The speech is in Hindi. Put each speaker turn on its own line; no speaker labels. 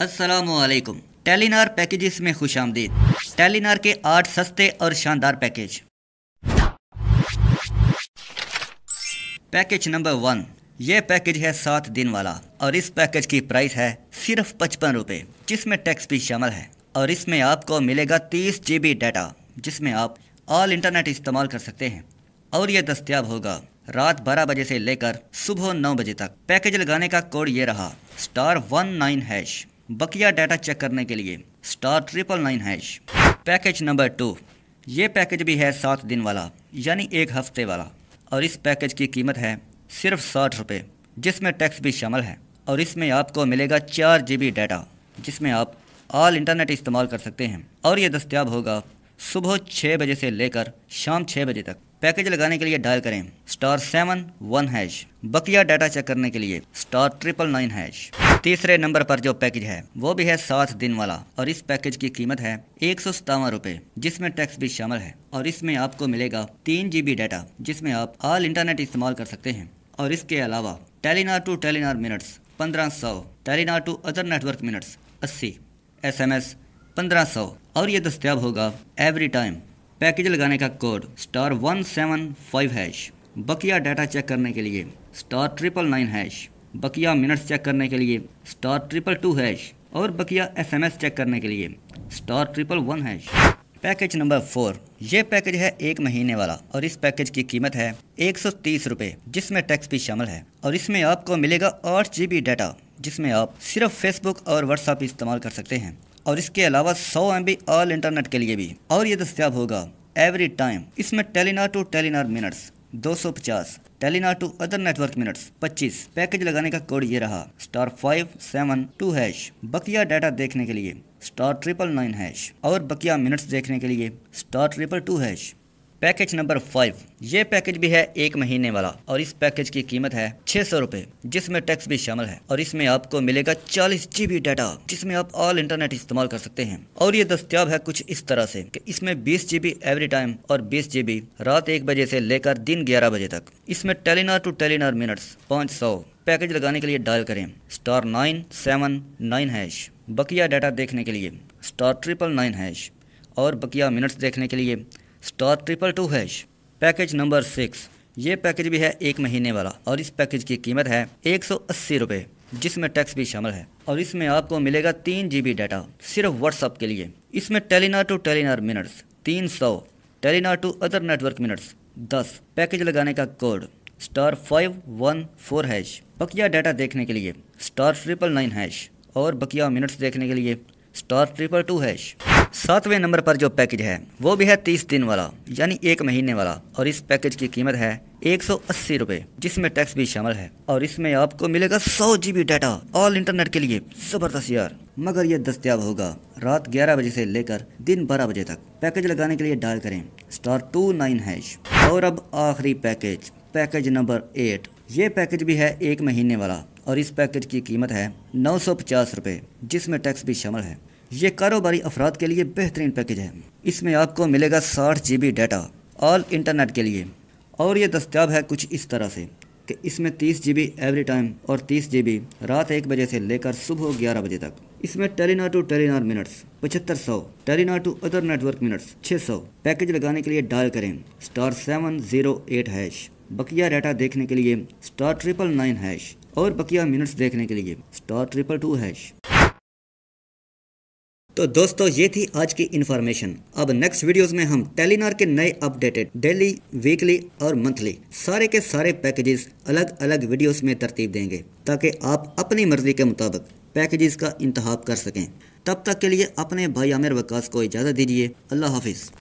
असलकुम टेलीनार पैकेजेस में खुश आमदीद टेलीनार के आठ सस्ते और शानदार पैकेज पैकेज नंबर वन ये पैकेज है सात दिन वाला और इस पैकेज की प्राइस है सिर्फ पचपन रुपये जिसमें टैक्स भी शामिल है और इसमें आपको मिलेगा तीस जी बी डाटा जिसमें आप ऑल इंटरनेट इस्तेमाल कर सकते हैं और यह दस्तियाब होगा रात बारह बजे से लेकर सुबह नौ बजे तक पैकेज लगाने का कोड ये रहा स्टार वन नाइन हैश बकिया डाटा चेक करने के लिए star triple nine hash package number two ये पैकेज भी है सात दिन वाला यानी एक हफ्ते वाला और इस पैकेज की कीमत है सिर्फ साठ रुपये जिसमें टैक्स भी शामिल है और इसमें आपको मिलेगा चार जी बी डाटा जिसमें आप ऑल इंटरनेट इस्तेमाल कर सकते हैं और ये दस्तियाब होगा सुबह छः बजे से लेकर शाम छः बजे तक पैकेज लगाने के लिए डायल करें स्टार सेवन वन हैश बकिया डाटा चेक करने के लिए स्टार ट्रिपल नाइन हैश तीसरे नंबर पर जो पैकेज है वो भी है सात दिन वाला और इस पैकेज की कीमत है एक सौ सतावन रूपए जिसमें टैक्स भी शामिल है और इसमें आपको मिलेगा तीन जीबी डाटा जिसमें आप ऑल इंटरनेट इस्तेमाल कर सकते हैं और इसके अलावा टेलीनार टू टेलीनार मिनट्स पंद्रह सौ Telenor to other network minutes अस्सी एस एम एस पंद्रह सौ और ये दस्तियाब होगा एवरी टाइम पैकेज लगाने का code star one seven five hash बकिया डाटा चेक करने के लिए स्टार ट्रिपल नाइन हैश बकिया मिनट्स चेक करने के लिए स्टार ट्रिपल टू हैश और बकिया एसएमएस चेक करने के लिए star triple one hash package number four ये पैकेज है एक महीने वाला और इस पैकेज की कीमत है एक सौ तीस रुपये जिसमें टैक्स भी शामिल है और इसमें आपको मिलेगा आठ जी बी डाटा जिसमें आप सिर्फ फेसबुक और व्हाट्सएप इस्तेमाल कर सकते हैं और इसके अलावा सौ एम बी ऑल इंटरनेट के लिए भी और ये दस्तियाब होगा एवरी टाइम इसमें Telenor to Telenor minutes 250 Telenor to other network minutes 25 package लगाने का कोड ये रहा star five seven two hash बकिया डाटा देखने के लिए स्टार ट्रिपल नाइन हैश और बकिया मिनट्स देखने के लिए star triple two hash package number five ये पैकेज भी है एक महीने वाला और इस पैकेज की कीमत है छह सौ रूपए जिसमे टैक्स भी शामिल है और इसमें आपको मिलेगा चालीस जीबी डाटा जिसमें आप ऑल इंटरनेट इस्तेमाल कर सकते हैं और ये दस्तियाब है कुछ इस तरह से कि इसमें बीस जीबी एवरी टाइम और बीस जीबी रात एक बजे से लेकर दिन ग्यारह बजे तक इसमें टेलीनार टू टेलीनार मिनट्स पाँच सौ पैकेज लगाने के लिए डायल करें star nine seven nine hash बकिया डाटा देखने के लिए स्टार ट्रिपल नाइन हैश और बकिया मिनट्स देखने के लिए star triple two hash package number six ये पैकेज भी है एक महीने वाला और इस पैकेज की कीमत है एक सौ अस्सी रुपये जिसमें टैक्स भी शामिल है और इसमें आपको मिलेगा तीन जी बी डाटा सिर्फ व्हाट्सअप के लिए इसमें टेलीनार टू टेलीनार मिनट्स तीन सौ Telenor to other network minutes दस पैकेज लगाने का code star five one four hash बकिया डाटा देखने के लिए स्टार ट्रिपल नाइन हैश और बकिया मिनट्स देखने के लिए स्टार ट्रिपल टू हैश सातवें नंबर पर जो पैकेज है वो भी है तीस दिन वाला यानी एक महीने वाला और इस पैकेज की कीमत है एक सौ अस्सी रुपए जिसमें टैक्स भी शामिल है और इसमें आपको मिलेगा सौ G B data all internet के लिए जबरदस्त यार मगर ये दस्तियाब होगा रात ग्यारह बजे से लेकर दिन बारह बजे तक पैकेज लगाने के लिए डायल करें स्टार टू नाइन हैश और अब आखिरी पैकेज पैकेज नंबर एट ये पैकेज भी है एक महीने वाला और इस पैकेज की कीमत है नौ सौ पचास रूपए जिसमें टैक्स भी शामिल है ये कारोबारी अफराद के लिए बेहतरीन पैकेज है इसमें आपको मिलेगा साठ G B data all internet के लिए और ये दस्तियाब है कुछ इस तरह से कि इसमें तीस जी बी एवरी टाइम और तीस जी बी रात एक बजे से लेकर सुबह ग्यारह बजे तक इसमें टेलीनार टू टेलीनार मिनट्स पचहत्तर सौ Telenor to other network minutes छः सौ पैकेज लगाने के लिए डायल करें star seven zero eight hash बकिया डाटा देखने के लिए स्टार ट्रिपल नाइन हैश और बकिया मिनट्स देखने के लिए स्टार ट्रिपल टू हैश तो दोस्तों ये थी आज की इन्फॉर्मेशन अब नेक्स्ट वीडियोस में हम टेलीनार के नए अपडेटेड डेली वीकली और मंथली सारे के सारे पैकेजेस अलग अलग वीडियोस में तरतीब देंगे ताकि आप अपनी मर्जी के मुताबिक पैकेजेस का इंतहा कर सकें तब तक के लिए अपने भाई आमिर वकास को इजाज़त दीजिए अल्लाह हाफिज़